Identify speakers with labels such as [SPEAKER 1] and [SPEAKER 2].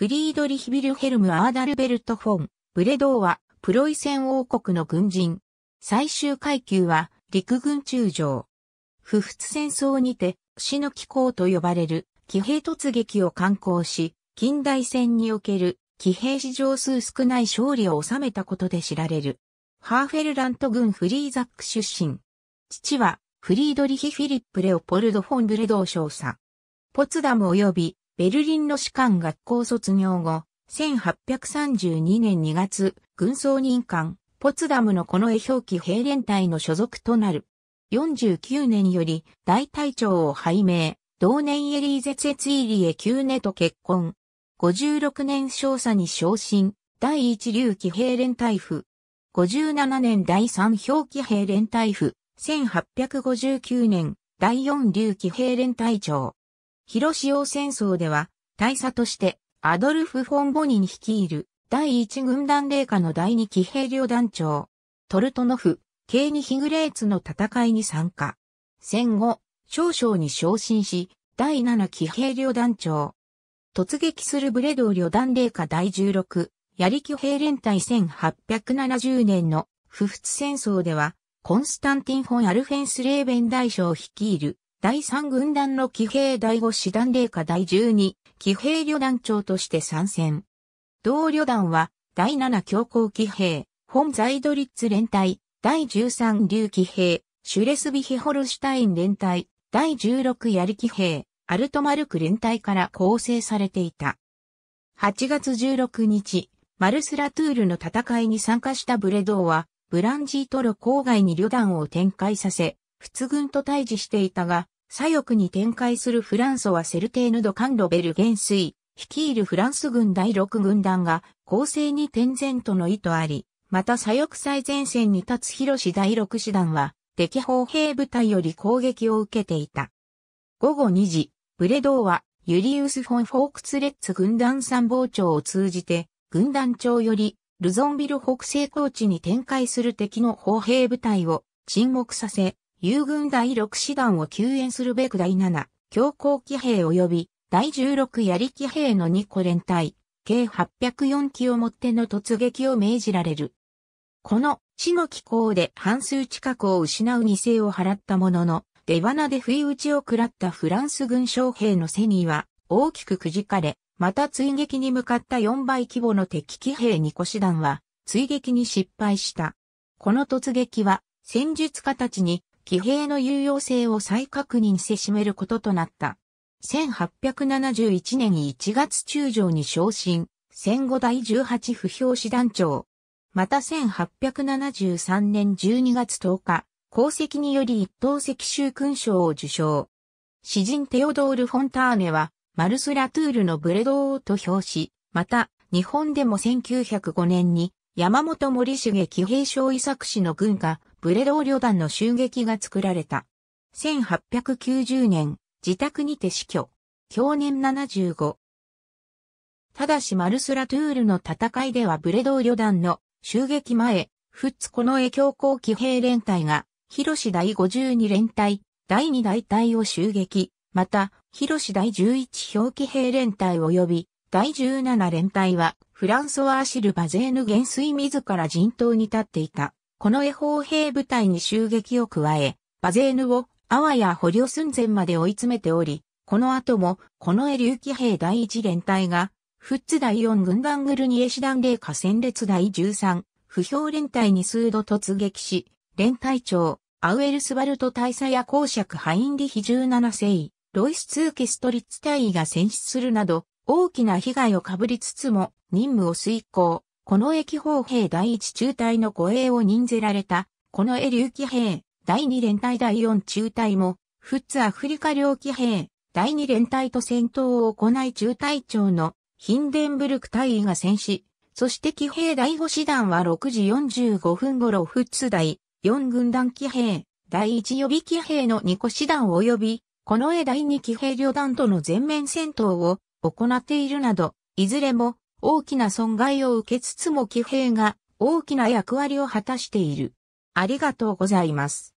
[SPEAKER 1] フリードリヒ・ビルヘルム・アーダルベルト・フォン、ブレドーは、プロイセン王国の軍人。最終階級は、陸軍中将。不仏戦争にて、死の気候と呼ばれる、騎兵突撃を敢行し、近代戦における、騎兵史上数少ない勝利を収めたことで知られる。ハーフェルラント軍フリーザック出身。父は、フリードリヒ・フィリップ・レオポルド・フォン・ブレドー少佐。ポツダム及びベルリンの士官学校卒業後、1832年2月、軍総任官、ポツダムのこの絵表記兵連隊の所属となる。49年より大隊長を拝命、同年エリーゼツエツイリエ9ネと結婚。56年少佐に昇進、第一流騎兵連隊府。57年第三表記兵連隊府、1859年、第四流騎兵連隊長。広潮戦争では、大佐として、アドルフ・フォン・ボニに率いる、第1軍団霊下の第2騎兵旅団長、トルトノフ、ケーニ・ヒグレーツの戦いに参加。戦後、少将に昇進し、第7騎兵旅団長。突撃するブレドー旅団霊下第16、槍騎兵連隊1870年の不仏戦争では、コンスタンティン・フォン・アルフェンス・レーベン大将を率いる第3軍団の騎兵第5師団霊下第12騎兵旅団長として参戦。同旅団は第7強行騎兵、本ザイドリッツ連隊、第13竜騎兵、シュレスビヒホルシュタイン連隊、第16槍騎兵、アルトマルク連隊から構成されていた。8月16日、マルスラトゥールの戦いに参加したブレドーは、ブランジートロ郊外に旅団を展開させ、仏軍と対峙していたが、左翼に展開するフランソはセルテーヌ・ド・カンロベル元帥、率いるフランス軍第6軍団が攻勢に転々との意図あり、また左翼最前線に立つ広志第6師団は、敵砲兵部隊より攻撃を受けていた。午後2時、ブレドーは、ユリウス・フォン・フォークツレッツ軍団参謀長を通じて、軍団長より、ルゾンビル北西高地に展開する敵の砲兵部隊を沈黙させ、友軍第6師団を救援するべく第7、強行騎兵及び第16槍騎兵の2個連隊、計804機をもっての突撃を命じられる。この死の気候で半数近くを失う犠牲を払ったものの、出花で不意打ちを食らったフランス軍将兵のセニーは大きくくじかれ、また追撃に向かった4倍規模の敵騎兵2個師団は追撃に失敗した。この突撃は戦術家たちに騎兵の有用性を再確認せしめることとなった。1871年1月中将に昇進、戦後第18不評師団長。また1873年12月10日、功績により一等石州勲章を受賞。詩人テオドール・フォンターネは、マルス・ラトゥールのブレドーと表し、また、日本でも1905年に、山本森重騎兵将尉作詞の軍が、ブレドー旅団の襲撃が作られた。1890年、自宅にて死去。去年75。ただしマルスラトゥールの戦いではブレドー旅団の襲撃前、フッツコのエ強後期兵連隊が、広シ第52連隊、第2大隊を襲撃、また、広シ第11表記兵連隊及び、第17連隊は、フランソワー・シルバゼーヌ元帥自ら陣頭に立っていた。この絵砲兵部隊に襲撃を加え、バゼーヌをあわや捕虜寸前まで追い詰めており、この後も、この絵竜騎兵第一連隊が、フッツ第4軍団グルニエ師団霊下戦列第13、不評連隊に数度突撃し、連隊長、アウエルスバルト大佐や公爵ハインリヒ17世、ロイス・ツーケストリッツ隊員が戦死するなど、大きな被害を被りつつも任務を遂行。この駅砲兵第一中隊の護衛を任ぜられた、このエリュー騎兵、第二連隊第四中隊も、フッツアフリカ領騎兵、第二連隊と戦闘を行い中隊長のヒンデンブルク隊員が戦死、そして騎兵第5師団は6時45分頃フッツ第4軍団騎兵、第1予備騎兵の2個師団及び、この絵第2騎兵旅団との全面戦闘を行っているなど、いずれも大きな損害を受けつつも騎兵が大きな役割を果たしている。ありがとうございます。